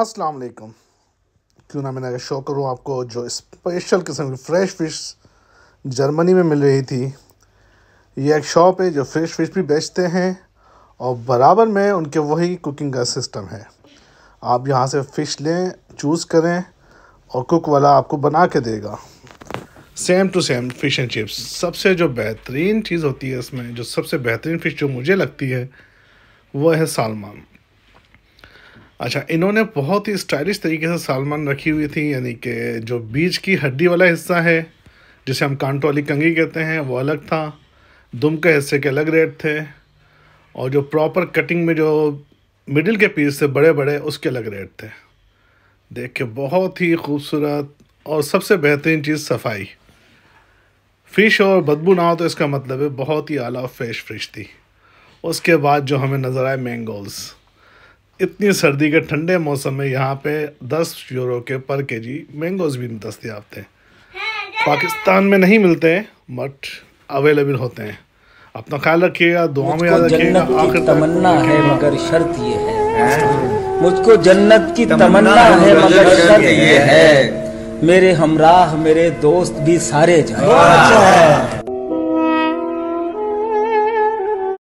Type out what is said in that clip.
अस्सलाम वालेकुम क्यों ना मैंने शो करूँ आपको जो स्पेशल किस्म की फ़्रेश फ़िश जर्मनी में मिल रही थी ये एक शॉप है जो फ़्रेश फ़िश भी बेचते हैं और बराबर में उनके वही कुकिंग का सिस्टम है आप यहाँ से फ़िश लें चूज़ करें और कुक वाला आपको बना के देगा same to same fish and chips सबसे जो बेहतरीन चीज़ होती है इसमें जो सबसे बेहतरीन फ़िश जो मुझे लगती है वो है सालमान अच्छा इन्होंने बहुत ही स्टाइलिश तरीके से सालमान रखी हुई थी यानी कि जो बीच की हड्डी वाला हिस्सा है जिसे हम कांटो वाली कंगी कहते हैं वो अलग था दुम के हिस्से के अलग रेट थे और जो प्रॉपर कटिंग में जो मिडिल के पीस थे बड़े बड़े उसके अलग रेट थे देख के बहुत ही खूबसूरत और सबसे बेहतरीन चीज़ सफाई फ़िश और बदबू ना हो तो इसका मतलब है बहुत ही आला फ्रेश फिश थी उसके बाद जो हमें नज़र आए मैंगोज़ इतनी सर्दी के ठंडे मौसम में यहाँ पे दस यूरो के पर के जी मैंगोज़ भी दस्तियाब थे पाकिस्तान में नहीं मिलते हैं बट अवेलेबल होते हैं अपना ख्याल रखिएगा दुआ में याद रखिएगा आखिर तमन्ना है मगर शर्त ये है मुझको जन्नत की तमन्ना है मगर शर्त ये है मेरे हमराह मेरे दोस्त भी सारे जाए